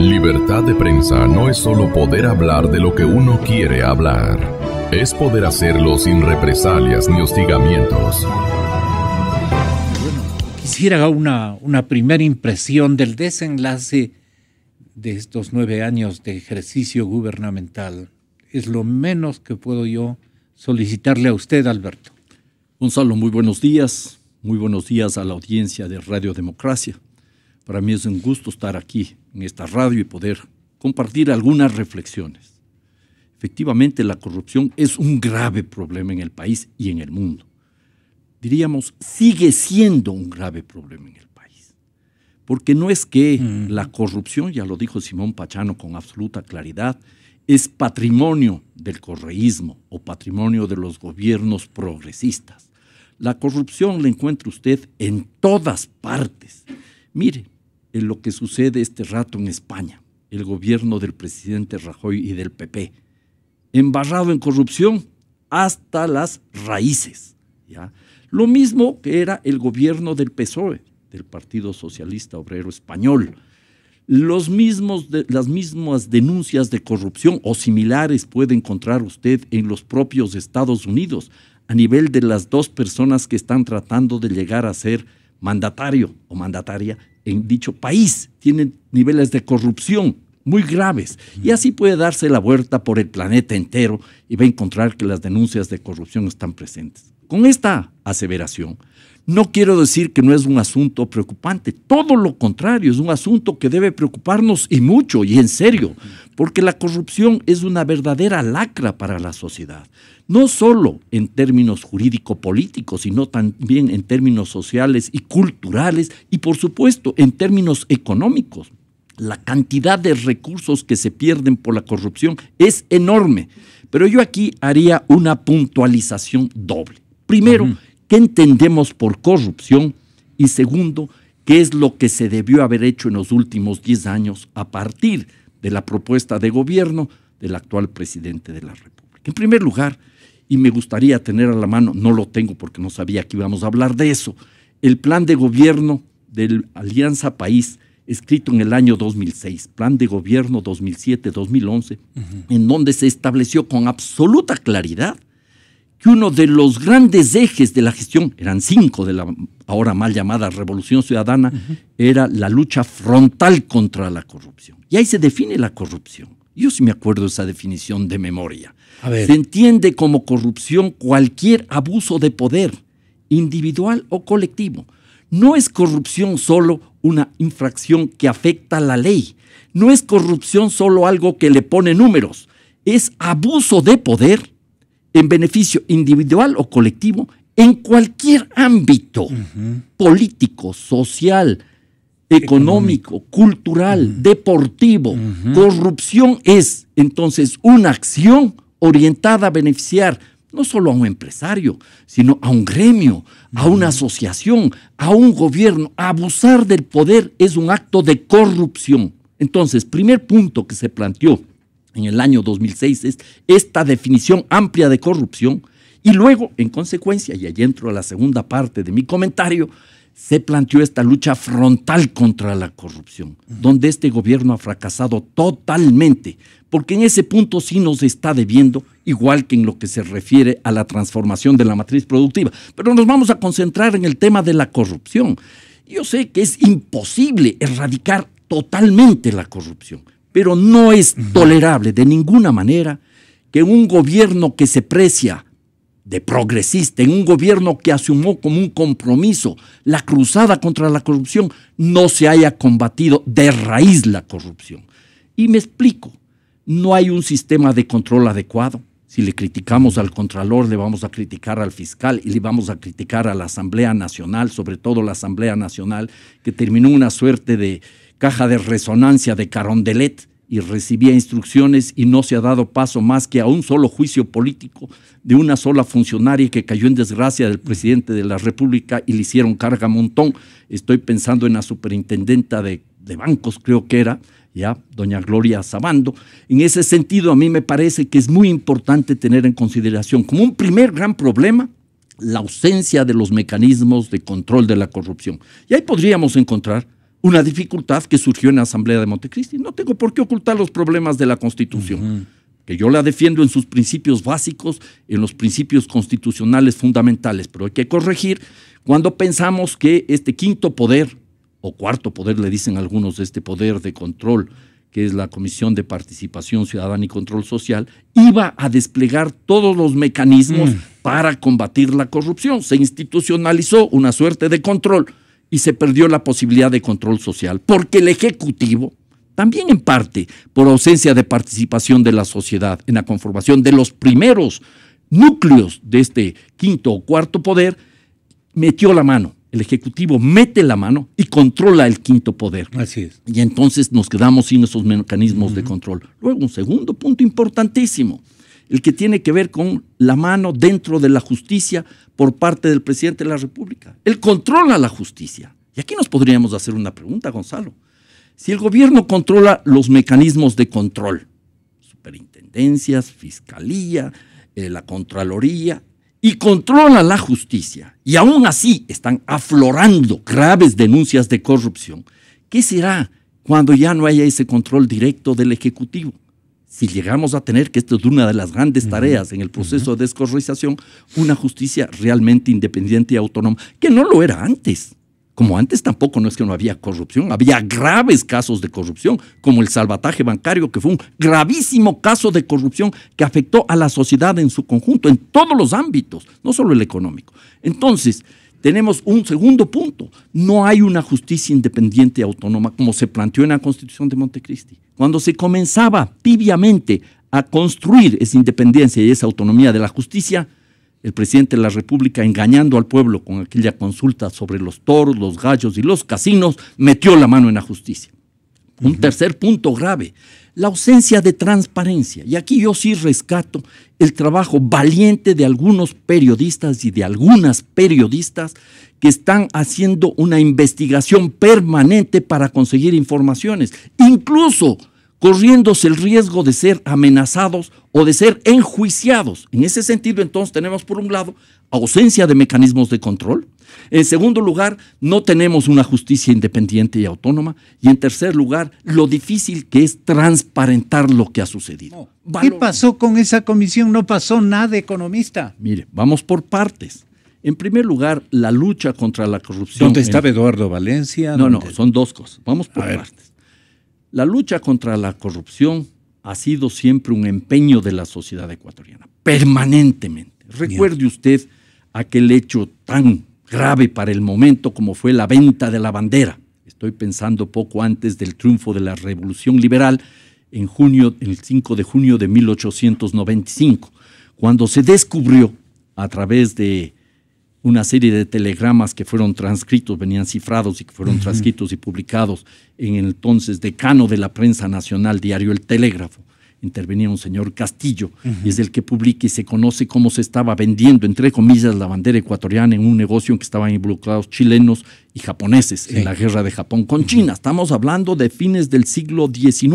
Libertad de prensa no es solo poder hablar de lo que uno quiere hablar, es poder hacerlo sin represalias ni hostigamientos. quisiera una, una primera impresión del desenlace de estos nueve años de ejercicio gubernamental. Es lo menos que puedo yo solicitarle a usted, Alberto. Gonzalo, muy buenos días. Muy buenos días a la audiencia de Radio Democracia. Para mí es un gusto estar aquí en esta radio y poder compartir algunas reflexiones. Efectivamente, la corrupción es un grave problema en el país y en el mundo. Diríamos, sigue siendo un grave problema en el país. Porque no es que mm. la corrupción, ya lo dijo Simón Pachano con absoluta claridad, es patrimonio del correísmo o patrimonio de los gobiernos progresistas. La corrupción la encuentra usted en todas partes. Mire, en lo que sucede este rato en España, el gobierno del presidente Rajoy y del PP, embarrado en corrupción hasta las raíces. ¿ya? Lo mismo que era el gobierno del PSOE, del Partido Socialista Obrero Español. Los mismos las mismas denuncias de corrupción o similares puede encontrar usted en los propios Estados Unidos a nivel de las dos personas que están tratando de llegar a ser mandatario o mandataria en dicho país, tienen niveles de corrupción muy graves. Y así puede darse la vuelta por el planeta entero y va a encontrar que las denuncias de corrupción están presentes. Con esta aseveración, no quiero decir que no es un asunto preocupante, todo lo contrario, es un asunto que debe preocuparnos y mucho y en serio, porque la corrupción es una verdadera lacra para la sociedad, no solo en términos jurídico-políticos, sino también en términos sociales y culturales y por supuesto en términos económicos. La cantidad de recursos que se pierden por la corrupción es enorme, pero yo aquí haría una puntualización doble. Primero, ¿Qué entendemos por corrupción? Y segundo, ¿qué es lo que se debió haber hecho en los últimos 10 años a partir de la propuesta de gobierno del actual presidente de la República? En primer lugar, y me gustaría tener a la mano, no lo tengo porque no sabía que íbamos a hablar de eso, el plan de gobierno de Alianza País, escrito en el año 2006, plan de gobierno 2007-2011, en donde se estableció con absoluta claridad uno de los grandes ejes de la gestión, eran cinco de la ahora mal llamada Revolución Ciudadana, era la lucha frontal contra la corrupción. Y ahí se define la corrupción. Yo sí me acuerdo esa definición de memoria. Se entiende como corrupción cualquier abuso de poder, individual o colectivo. No es corrupción solo una infracción que afecta a la ley. No es corrupción solo algo que le pone números. Es abuso de poder en beneficio individual o colectivo en cualquier ámbito político, social, económico, cultural, deportivo. Corrupción es entonces una acción orientada a beneficiar no solo a un empresario, sino a un gremio, a una asociación, a un gobierno. Abusar del poder es un acto de corrupción. Entonces, primer punto que se planteó, en el año 2006 es esta definición amplia de corrupción y luego, en consecuencia, y allí entro a la segunda parte de mi comentario, se planteó esta lucha frontal contra la corrupción, donde este gobierno ha fracasado totalmente, porque en ese punto sí nos está debiendo, igual que en lo que se refiere a la transformación de la matriz productiva. Pero nos vamos a concentrar en el tema de la corrupción. Yo sé que es imposible erradicar totalmente la corrupción, pero no es tolerable de ninguna manera que un gobierno que se precia de progresista, en un gobierno que asumió como un compromiso la cruzada contra la corrupción, no se haya combatido de raíz la corrupción. Y me explico, no hay un sistema de control adecuado. Si le criticamos al Contralor, le vamos a criticar al fiscal y le vamos a criticar a la Asamblea Nacional, sobre todo la Asamblea Nacional, que terminó una suerte de, caja de resonancia de Carondelet y recibía instrucciones y no se ha dado paso más que a un solo juicio político de una sola funcionaria que cayó en desgracia del presidente de la República y le hicieron carga montón. Estoy pensando en la superintendenta de, bancos, creo que era, ya, doña Gloria Sabando. En ese sentido, a mí me parece que es muy importante tener en consideración como un primer gran problema la ausencia de los mecanismos de control de la corrupción. Y ahí podríamos encontrar una dificultad que surgió en la Asamblea de Montecristi. No tengo por qué ocultar los problemas de la Constitución, que yo la defiendo en sus principios básicos, en los principios constitucionales fundamentales, pero hay que corregir cuando pensamos que este quinto poder, o cuarto poder le dicen algunos de este poder de control, que es la Comisión de Participación Ciudadana y Control Social, iba a desplegar todos los mecanismos para combatir la corrupción. Se institucionalizó una suerte de control y se perdió la posibilidad de control social, porque el Ejecutivo, también en parte por ausencia de participación de la sociedad en la conformación de los primeros núcleos de este quinto o cuarto poder, metió la mano. El Ejecutivo mete la mano y controla el quinto poder. Así es. Y entonces nos quedamos sin esos mecanismos de control. Luego, un segundo punto importantísimo el que tiene que ver con la mano dentro de la justicia por parte del presidente de la República. Él controla la justicia. Y aquí nos podríamos hacer una pregunta, Gonzalo. Si el gobierno controla los mecanismos de control, superintendencias, fiscalía, eh, la Contraloría, y controla la justicia, y aún así están aflorando graves denuncias de corrupción, ¿qué será cuando ya no haya ese control directo del Ejecutivo? si llegamos a tener, que esto es una de las grandes tareas en el proceso de descorrización, una justicia realmente independiente y autónoma, que no lo era antes. Como antes tampoco no es que no había corrupción, había graves casos de corrupción, como el salvataje bancario, que fue un gravísimo caso de corrupción que afectó a la sociedad en su conjunto, en todos los ámbitos, no solo el económico. Entonces, tenemos un segundo punto. No hay una justicia independiente y autónoma como se planteó en la Constitución de Montecristi cuando se comenzaba tibiamente a construir esa independencia y esa autonomía de la justicia, el presidente de la República, engañando al pueblo con aquella consulta sobre los toros, los gallos y los casinos, metió la mano en la justicia. Un tercer punto grave, la ausencia de transparencia. Y aquí yo sí rescato el trabajo valiente de algunos periodistas y de algunas periodistas que están haciendo una investigación permanente para conseguir informaciones, incluso corriéndose el riesgo de ser amenazados o de ser enjuiciados. En ese sentido, entonces, tenemos por un lado ausencia de mecanismos de control, en segundo lugar, no tenemos una justicia independiente y autónoma. Y en tercer lugar, lo difícil que es transparentar lo que ha sucedido. ¿Qué pasó con esa comisión? No pasó nada, economista. Mire, vamos por partes. En primer lugar, la lucha contra la corrupción. ¿Dónde estaba Eduardo Valencia? No, no, son dos cosas. Vamos por partes. La lucha contra la corrupción ha sido siempre un empeño de la sociedad ecuatoriana, permanentemente. Recuerde usted aquel hecho tan grave para el momento como fue la venta de la bandera. Estoy pensando poco antes del triunfo de la Revolución Liberal en junio, el 5 de junio de 1895, cuando se descubrió a través de una serie de telegramas que fueron transcritos, venían cifrados y que fueron transcritos y publicados en el entonces decano de la prensa nacional, diario El Telégrafo, intervenía un señor Castillo, y es el que publica y se conoce cómo se estaba vendiendo, entre comillas, la bandera ecuatoriana en un negocio en que estaban involucrados chilenos y japoneses en la guerra de Japón con China. Estamos hablando de fines del siglo XIX,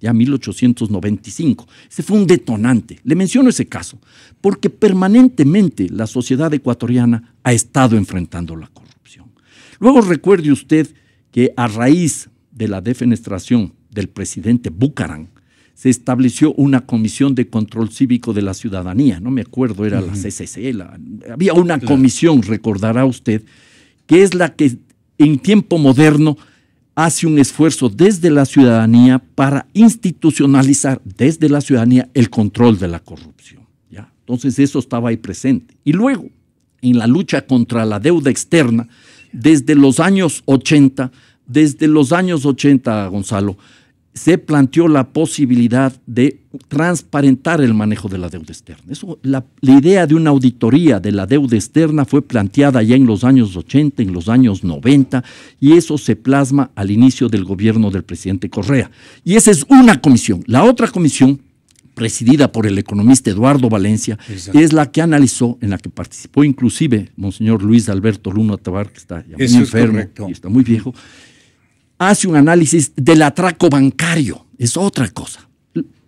ya 1895. Ese fue un detonante. Le menciono ese caso, porque permanentemente la sociedad ecuatoriana ha estado enfrentando la corrupción. Luego recuerde usted que a raíz de la defenestración del presidente Bucaram, se estableció una comisión de control cívico de la ciudadanía, no me acuerdo, era la CCC, había una comisión, recordará usted, que es la que en tiempo moderno hace un esfuerzo desde la ciudadanía para institucionalizar desde la ciudadanía el control de la corrupción. ¿ya? Entonces eso estaba ahí presente. Y luego, en la lucha contra la deuda externa, desde los años 80, desde los años 80, Gonzalo, se planteó la posibilidad de transparentar el manejo de la deuda externa. Eso, la, idea de una auditoría de la deuda externa fue planteada ya en los años 80, en los años 90, y eso se plasma al inicio del gobierno del presidente Correa. Y esa es una comisión. La otra comisión, presidida por el economista Eduardo Valencia, es la que analizó, en la que participó inclusive Monseñor Luis Alberto Luna Tabar, que está ya muy enfermo y está muy viejo hace un análisis del atraco bancario, es otra cosa.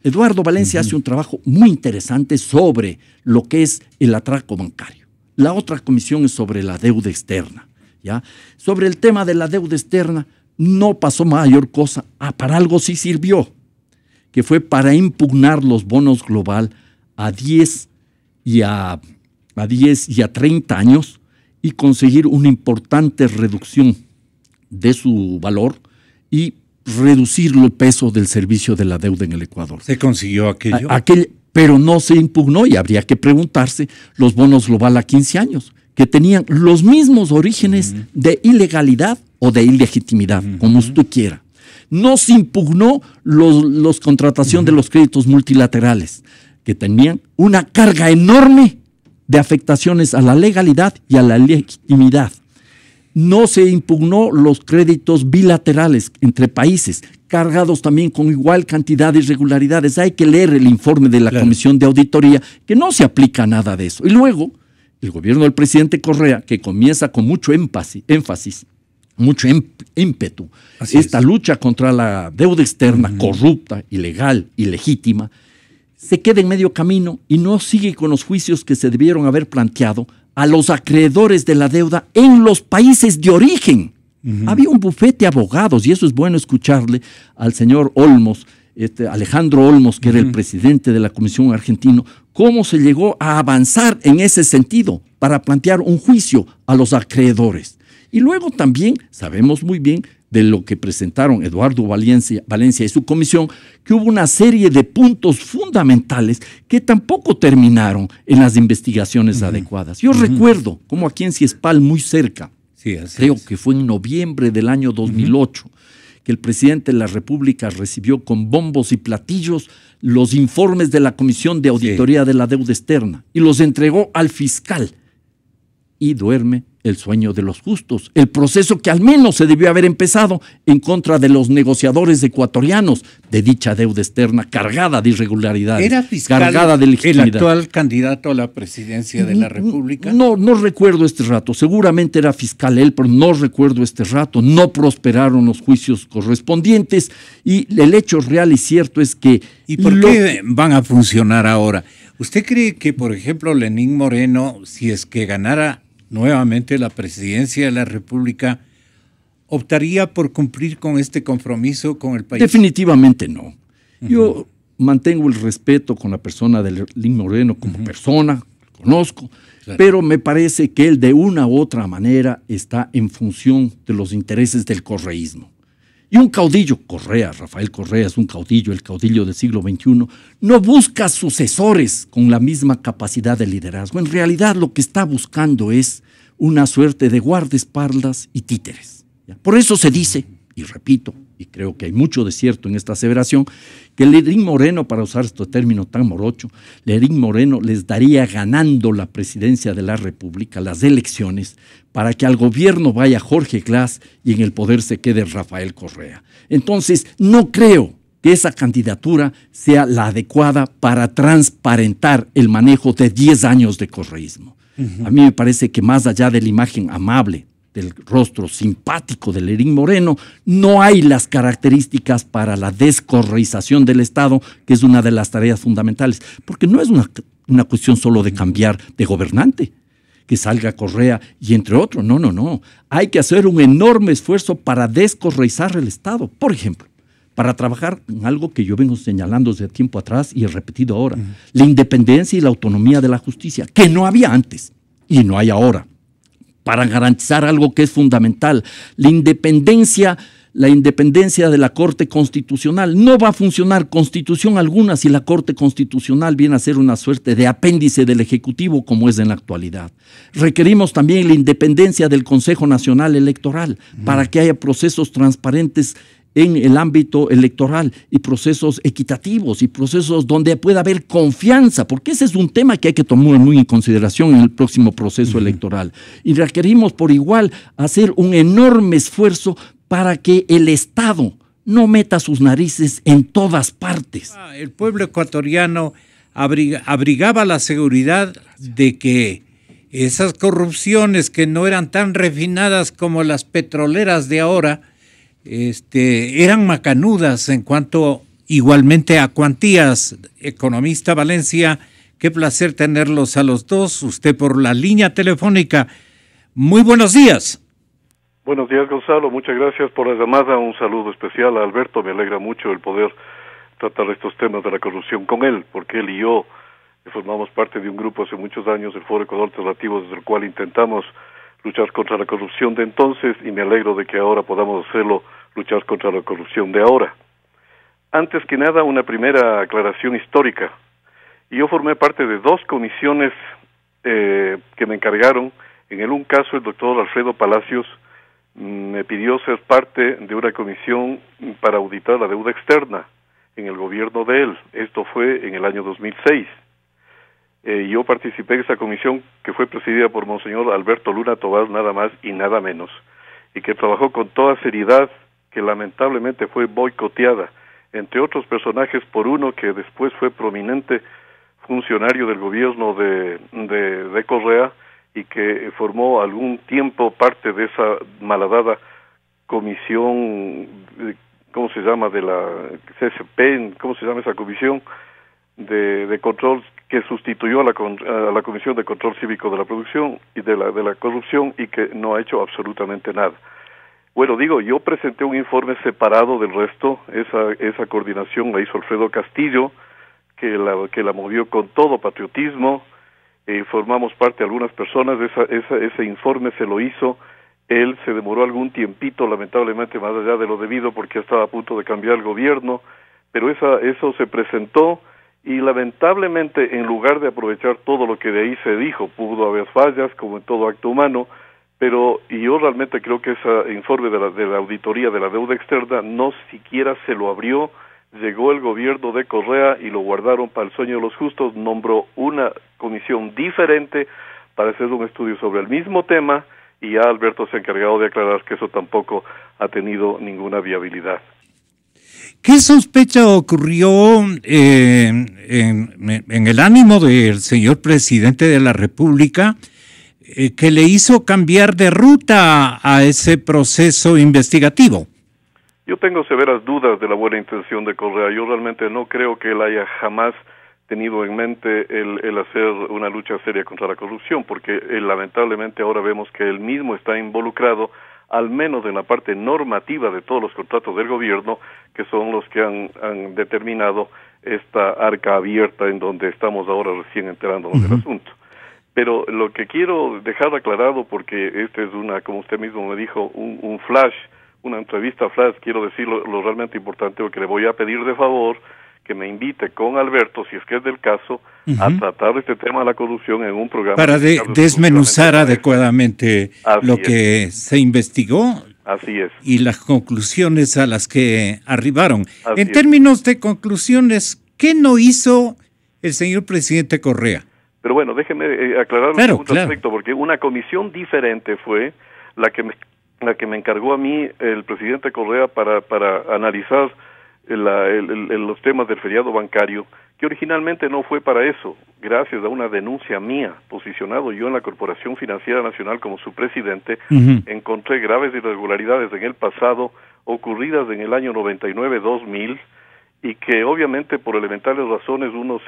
Eduardo Valencia hace un trabajo muy interesante sobre lo que es el atraco bancario. La otra comisión es sobre la deuda externa. ¿ya? Sobre el tema de la deuda externa no pasó mayor cosa. Ah, para algo sí sirvió, que fue para impugnar los bonos global a 10 y a, a, 10 y a 30 años y conseguir una importante reducción de su valor y reducir el peso del servicio de la deuda en el Ecuador. ¿Se consiguió aquello? pero no se impugnó y habría que preguntarse los bonos globales a 15 años, que tenían los mismos orígenes de ilegalidad o de ilegitimidad, como usted quiera. No se impugnó los, los contratación de los créditos multilaterales, que tenían una carga enorme de afectaciones a la legalidad y a la legitimidad no se impugnó los créditos bilaterales entre países, cargados también con igual cantidad de irregularidades. Hay que leer el informe de la Comisión de Auditoría, que no se aplica nada de eso. Y luego, el gobierno del presidente Correa, que comienza con mucho énfasis, mucho em-, ímpetu, esta lucha contra la deuda externa corrupta, ilegal, ilegítima, se queda en medio camino y no sigue con los juicios que se debieron haber planteado a los acreedores de la deuda en los países de origen. Había un bufete de abogados, y eso es bueno escucharle al señor Olmos, este, Alejandro Olmos, que era el presidente de la Comisión Argentino, cómo se llegó a avanzar en ese sentido para plantear un juicio a los acreedores. Y luego también sabemos muy bien de lo que presentaron Eduardo Valencia, Valencia y su comisión, que hubo una serie de puntos fundamentales que tampoco terminaron en las investigaciones adecuadas. Yo recuerdo como aquí en Ciespal, muy cerca, creo que fue en noviembre del año 2008, que el presidente de la República recibió con bombos y platillos los informes de la Comisión de Auditoría de la Deuda Externa y los entregó al fiscal y duerme el sueño de los justos, el proceso que al menos se debió haber empezado en contra de los negociadores ecuatorianos de dicha deuda externa cargada de irregularidades, ¿Era fiscal cargada el actual candidato a la presidencia de la República? No, no, recuerdo este rato, seguramente era fiscal él, pero no recuerdo este rato, no prosperaron los juicios correspondientes y el hecho real y cierto es que... ¿Y por qué van a funcionar ahora? ¿Usted cree que, por ejemplo, Lenín Moreno, si es que ganara Nuevamente la presidencia de la República optaría por cumplir con este compromiso con el país? Definitivamente no. Yo mantengo el respeto con la persona de Lin Moreno como persona, conozco, pero me parece que él de una u otra manera está en función de los intereses del correísmo. Y un caudillo, Correa, Rafael Correa es un caudillo, el caudillo del siglo XXI, no busca sucesores con la misma capacidad de liderazgo. En realidad lo que está buscando es una suerte de guardaespaldas y títeres. Por eso se dice, y repito, y creo que hay mucho desierto en esta aseveración, que Lerín Moreno, para usar este término tan morocho, Lerín Moreno les daría ganando la presidencia de la República, las elecciones, para que al gobierno vaya Jorge Glass y en el poder se quede Rafael Correa. Entonces, no creo que esa candidatura sea la adecuada para transparentar el manejo de 10 años de correísmo. A mí me parece que más allá de la imagen amable del rostro simpático de Lerín Moreno, no hay las características para la descorreización del Estado, que es una de las tareas fundamentales, porque no es una, cuestión solo de cambiar de gobernante, que salga Correa y entre otros, no, no, no, hay que hacer un enorme esfuerzo para descorreizar el Estado, por ejemplo para trabajar en algo que yo vengo señalando desde tiempo atrás y he repetido ahora, la independencia y la autonomía de la justicia, que no había antes y no hay ahora para garantizar algo que es fundamental, la independencia la independencia de la Corte Constitucional. No va a funcionar constitución alguna si la Corte Constitucional viene a ser una suerte de apéndice del Ejecutivo como es en la actualidad. Requerimos también la independencia del Consejo Nacional Electoral para que haya procesos transparentes en el ámbito electoral y procesos equitativos y procesos donde pueda haber confianza, porque ese es un tema que hay que tomar muy en consideración en el próximo proceso electoral. Y requerimos por igual hacer un enorme esfuerzo para que el Estado no meta sus narices en todas partes. Ah, el pueblo ecuatoriano abrigaba la seguridad de que esas corrupciones que no eran tan refinadas como las petroleras de ahora, este, eran macanudas en cuanto igualmente a cuantías. Economista Valencia, qué placer tenerlos a los dos, usted por la línea telefónica. Muy buenos días. Buenos días, Gonzalo. Muchas gracias por la llamada. Un saludo especial a Alberto. Me alegra mucho el poder tratar estos temas de la corrupción con él, porque él y yo formamos parte de un grupo hace muchos años, el Foro Ecuador Alternativo, desde el cual intentamos luchar contra la corrupción de entonces y me alegro de que ahora podamos hacerlo, luchar contra la corrupción de ahora. Antes que nada, una primera aclaración histórica. Yo formé parte de dos comisiones eh, que me encargaron. En el un caso, el doctor Alfredo Palacios mm, me pidió ser parte de una comisión para auditar la deuda externa en el gobierno de él. Esto fue en el año 2006. Eh, yo participé en esa comisión que fue presidida por Monseñor Alberto Luna Tobás, nada más y nada menos, y que trabajó con toda seriedad, que lamentablemente fue boicoteada, entre otros personajes, por uno que después fue prominente funcionario del gobierno de, de, Correa y que formó algún tiempo parte de esa malhadada comisión, eh, ¿cómo se llama?, de la CSP, ¿cómo se llama esa comisión? de, control que sustituyó a la, Comisión de Control Cívico de la Producción y de la, de la Corrupción y que no ha hecho absolutamente nada. Bueno, digo, yo presenté un informe separado del resto, esa, esa coordinación la hizo Alfredo Castillo, que la, que la movió con todo patriotismo, eh, formamos parte de algunas personas, ese informe se lo hizo, él se demoró algún tiempito, lamentablemente más allá de lo debido, porque estaba a punto de cambiar el gobierno, pero esa, eso se presentó, y lamentablemente en lugar de aprovechar todo lo que de ahí se dijo, pudo haber fallas como en todo acto humano, pero y yo realmente creo que ese informe de la, de la auditoría de la deuda externa no siquiera se lo abrió, llegó el gobierno de Correa y lo guardaron para el sueño de los justos, nombró una comisión diferente para hacer un estudio sobre el mismo tema y ya Alberto se ha encargado de aclarar que eso tampoco ha tenido ninguna viabilidad. ¿Qué sospecha ocurrió eh, en, el ánimo del señor presidente de la República eh, que le hizo cambiar de ruta a ese proceso investigativo? Yo tengo severas dudas de la buena intención de Correa. Yo realmente no creo que él haya jamás tenido en mente el, hacer una lucha seria contra la corrupción, porque eh, lamentablemente ahora vemos que él mismo está involucrado al menos en la parte normativa de todos los contratos del gobierno, que son los que han, determinado esta arca abierta en donde estamos ahora recién enterándonos del asunto. Pero lo que quiero dejar aclarado, porque este es una, como usted mismo me dijo, un, flash, una entrevista flash, quiero decir lo, lo realmente importante, lo que le voy a pedir de favor que me invite con Alberto, si es que es del caso, a tratar este tema de la corrupción en un programa. Para desmenuzar adecuadamente lo que se investigó. Y las conclusiones a las que arribaron. en términos de conclusiones, ¿qué no hizo el señor presidente Correa? Pero bueno, déjeme eh, aclarar un aspecto, porque una comisión diferente fue la que me, la que me encargó a mí el presidente Correa para, para analizar la, los temas del feriado bancario, que originalmente no fue para eso, gracias a una denuncia mía, posicionado yo en la Corporación Financiera Nacional como su presidente, encontré graves irregularidades en el pasado ocurridas en el año 99-2000 y que obviamente por elementales razones uno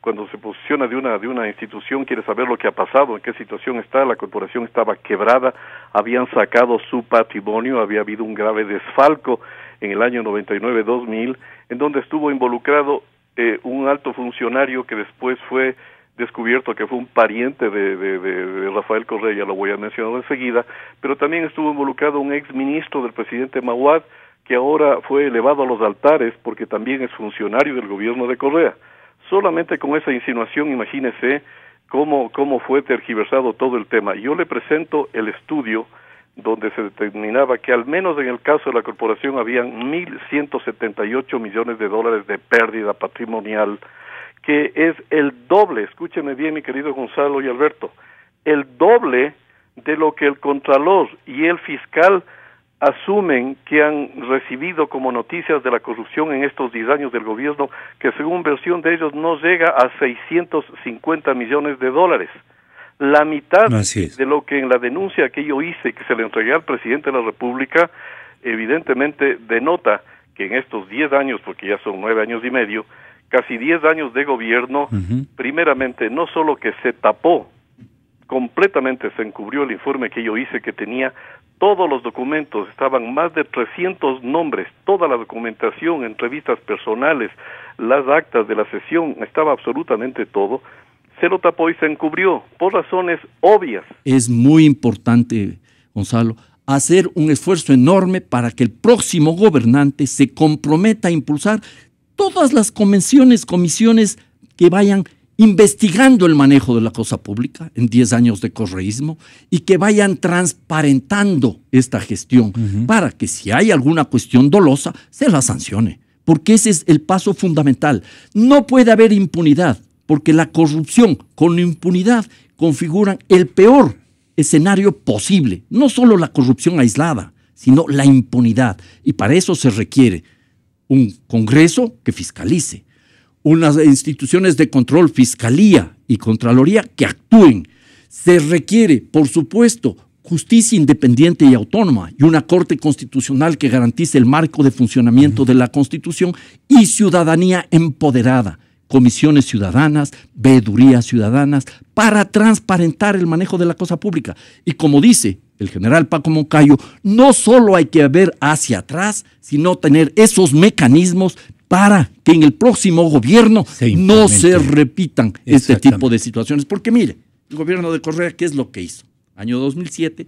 cuando se posiciona de una de una institución quiere saber lo que ha pasado, en qué situación está, la corporación estaba quebrada, habían sacado su patrimonio, había habido un grave desfalco en el año 99-2000, en donde estuvo involucrado eh, un alto funcionario que después fue descubierto que fue un pariente de, Rafael Correa, ya lo voy a mencionar enseguida, pero también estuvo involucrado un ex ministro del presidente Mahuad, que ahora fue elevado a los altares porque también es funcionario del gobierno de Correa. Solamente con esa insinuación, imagínese cómo, cómo fue tergiversado todo el tema. Yo le presento el estudio donde se determinaba que al menos en el caso de la corporación habían 1.178 millones de dólares de pérdida patrimonial, que es el doble, escúcheme bien mi querido Gonzalo y Alberto, el doble de lo que el contralor y el fiscal asumen que han recibido como noticias de la corrupción en estos 10 años del gobierno, que según versión de ellos no llega a 650 millones de dólares la mitad de lo que en la denuncia que yo hice, que se le entregué al presidente de la República, evidentemente denota que en estos 10 años, porque ya son 9 años y medio, casi 10 años de gobierno, primeramente no solo que se tapó, completamente se encubrió el informe que yo hice que tenía todos los documentos, estaban más de 300 nombres, toda la documentación, entrevistas personales, las actas de la sesión, estaba absolutamente todo, se lo tapó y se encubrió por razones obvias. Es muy importante, Gonzalo, hacer un esfuerzo enorme para que el próximo gobernante se comprometa a impulsar todas las convenciones, comisiones que vayan investigando el manejo de la cosa pública en 10 años de correísmo y que vayan transparentando esta gestión para que si hay alguna cuestión dolosa se la sancione, porque ese es el paso fundamental. No puede haber impunidad porque la corrupción con impunidad configuran el peor escenario posible, no solo la corrupción aislada, sino la impunidad. Y para eso se requiere un Congreso que fiscalice, unas instituciones de control, Fiscalía y Contraloría que actúen. Se requiere, por supuesto, justicia independiente y autónoma y una Corte Constitucional que garantice el marco de funcionamiento de la Constitución y ciudadanía empoderada comisiones ciudadanas, veedurías ciudadanas, para transparentar el manejo de la cosa pública. Y como dice el general Paco Moncayo, no solo hay que ver hacia atrás, sino tener esos mecanismos para que en el próximo gobierno no se repitan este tipo de situaciones. Porque mire, el gobierno de Correa, ¿qué es lo que hizo? Año 2007,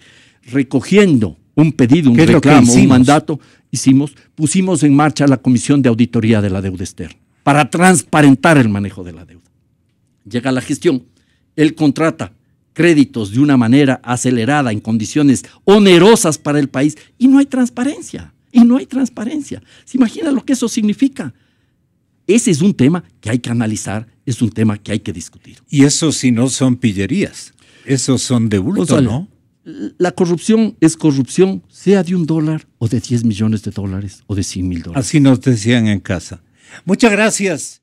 recogiendo un pedido, un reclamo, un mandato, hicimos, pusimos en marcha la Comisión de Auditoría de la Deuda Externa para transparentar el manejo de la deuda. Llega la gestión, él contrata créditos de una manera acelerada, en condiciones onerosas para el país, y no hay transparencia, y no hay transparencia. ¿Se imagina lo que eso significa? Ese es un tema que hay que analizar, es un tema que hay que discutir. Y eso si no son pillerías, esos son de bulto, o ¿no? La corrupción es corrupción, sea de un dólar o de 10 millones de dólares o de 100 mil dólares. Así nos decían en casa. Muchas gracias.